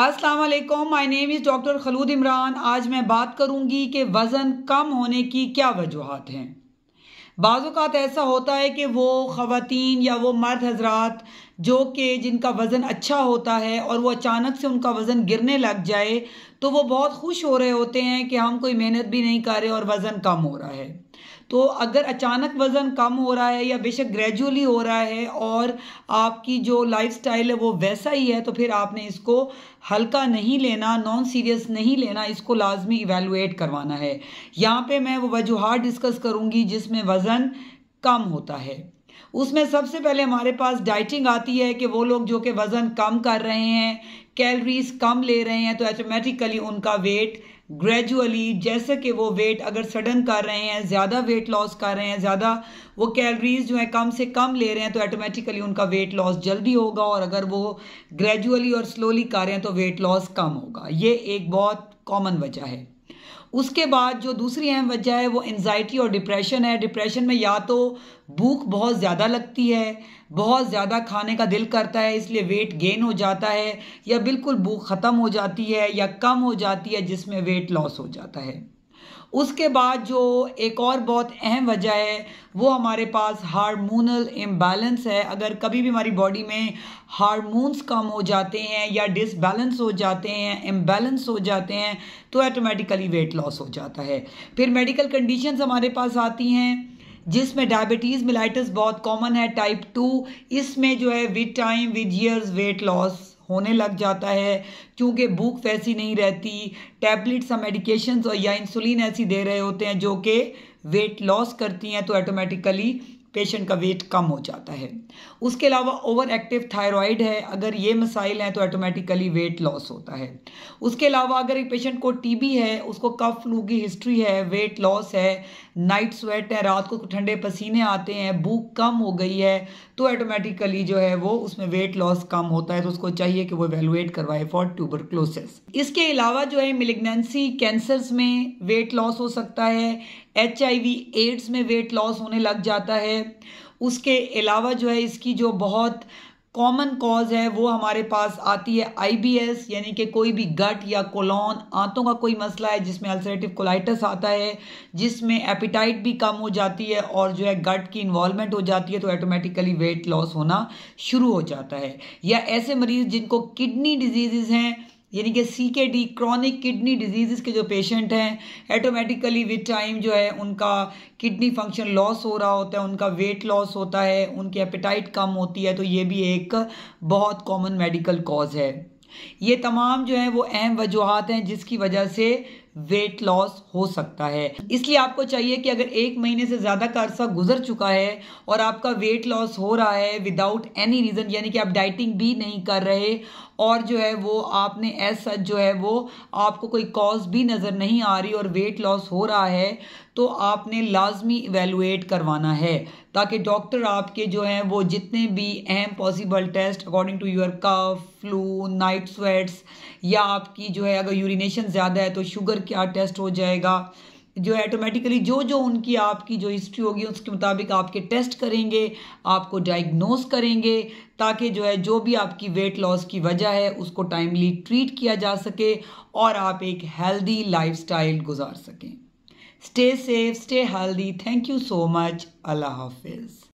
अस्सलाम वालेकुम my name is doctor Khalood Imran आज मैं बात करूंगी कि वज़न कम होने की क्या वजूहत हैं बाज़ात ऐसा होता है कि वो ख़वातीन या वो मर्द हजरात जो कि जिनका वज़न अच्छा होता है और वो अचानक से उनका वज़न गिरने लग जाए तो वो बहुत खुश हो रहे होते हैं कि हम कोई मेहनत भी नहीं कर रहे और वज़न कम हो रहा है तो अगर अचानक वज़न कम हो रहा है या बेशक ग्रेजुअली हो रहा है और आपकी जो लाइफ है वो वैसा ही है तो फिर आपने इसको हल्का नहीं लेना नॉन सीरियस नहीं लेना इसको लाजमी इवेलुएट करवाना है यहाँ पे मैं वो वजूहत डिस्कस करूँगी जिसमें वज़न कम होता है उसमें सबसे पहले हमारे पास डाइटिंग आती है कि वो लोग जो कि वज़न कम कर रहे हैं कैलरीज कम ले रहे हैं तो ऑटोमेटिकली उनका वेट ग्रेजुअली जैसे कि वो वेट अगर सडन कर रहे हैं ज़्यादा वेट लॉस कर रहे हैं ज़्यादा वो कैलरीज जो हैं कम से कम ले रहे हैं तो ऑटोमेटिकली उनका वेट लॉस जल्दी होगा और अगर वो ग्रेजुअली और स्लोली कर रहे हैं तो वेट लॉस कम होगा ये एक बहुत कॉमन वजह है उसके बाद जो दूसरी अहम वजह है वो एनजाइटी और डिप्रेशन है डिप्रेशन में या तो भूख बहुत ज़्यादा लगती है बहुत ज़्यादा खाने का दिल करता है इसलिए वेट गेन हो जाता है या बिल्कुल भूख ख़त्म हो जाती है या कम हो जाती है जिसमें वेट लॉस हो जाता है उसके बाद जो एक और बहुत अहम वजह है वो हमारे पास हार्मोनल इम्बैलेंस है अगर कभी भी हमारी बॉडी में हार्मोन्स कम हो जाते हैं या डिसबैलेंस हो जाते हैं इम्बैलेंस हो जाते हैं तो ऑटोमेटिकली वेट लॉस हो जाता है फिर मेडिकल कंडीशंस हमारे पास आती हैं जिसमें डायबिटीज़ मिलाइटिस बहुत कॉमन है टाइप टू इसमें जो है with time with years weight loss होने लग जाता है क्योंकि भूख वैसी नहीं रहती टैबलेट्स या मेडिकेशंस और या इंसुलिन ऐसी दे रहे होते हैं जो कि वेट लॉस करती हैं तो ऑटोमेटिकली पेशेंट का वेट कम हो जाता है उसके अलावा ओवर एक्टिव थायराइड है अगर ये मसाइल हैं तो ऑटोमेटिकली वेट लॉस होता है उसके अलावा अगर एक पेशेंट को टीबी है उसको कफ फ्लू की हिस्ट्री है वेट लॉस है नाइट स्वेट है रात को ठंडे पसीने आते हैं भूख कम हो गई है तो ऑटोमेटिकली जो है वो उसमें वेट लॉस कम होता है तो उसको चाहिए कि वो वेलुएट करवाए फॉर ट्यूबर इसके अलावा जो है मिलिग्नेंसी कैंसर्स में वेट लॉस हो सकता है एच एड्स में वेट लॉस होने लग जाता है उसके अलावा जो है इसकी जो बहुत कॉमन कॉज है वो हमारे पास आती है आईबीएस यानी कि कोई भी गट या कोलोन आंतों का कोई मसला है जिसमें अल्सरेटिव कोलाइटस आता है जिसमें एपिटाइट भी कम हो जाती है और जो है गट की इन्वॉल्वमेंट हो जाती है तो ऑटोमेटिकली वेट लॉस होना शुरू हो जाता है या ऐसे मरीज जिनको किडनी डिजीज़ हैं यानी कि सी के डी क्रॉनिक किडनी डिजीज़ के जो पेशेंट हैं ऐटोमेटिकली विद टाइम जो है उनका किडनी फंक्शन लॉस हो रहा होता है उनका वेट लॉस होता है उनकी एपेटाइट कम होती है तो ये भी एक बहुत कॉमन मेडिकल कॉज है ये तमाम जो है वो अहम वजूहत हैं जिसकी वजह से वेट लॉस हो सकता है इसलिए आपको चाहिए कि अगर एक महीने से ज़्यादा का अरसा गुजर चुका है और आपका वेट लॉस हो रहा है विदाउट एनी रीज़न यानी कि आप डाइटिंग भी नहीं कर रहे और जो है वो आपने एज सच जो है वो आपको कोई कॉज भी नज़र नहीं आ रही और वेट लॉस हो रहा है तो आपने लाजमी इवेलुएट करवाना है ताकि डॉक्टर आपके जो हैं वो जितने भी अहम possible test according to your cough flu night sweats या आपकी जो है अगर यूरिनेशन ज़्यादा है तो शुगर पर क्या टेस्ट हो जाएगा जो ऑटोमेटिकली जो जो उनकी आपकी जो हिस्ट्री होगी उसके मुताबिक आपके टेस्ट करेंगे आपको डायग्नोस करेंगे ताकि जो है जो भी आपकी वेट लॉस की वजह है उसको टाइमली ट्रीट किया जा सके और आप एक हेल्दी लाइफस्टाइल गुजार सकें stay safe stay healthy thank you so much अल्लाह हाफिज़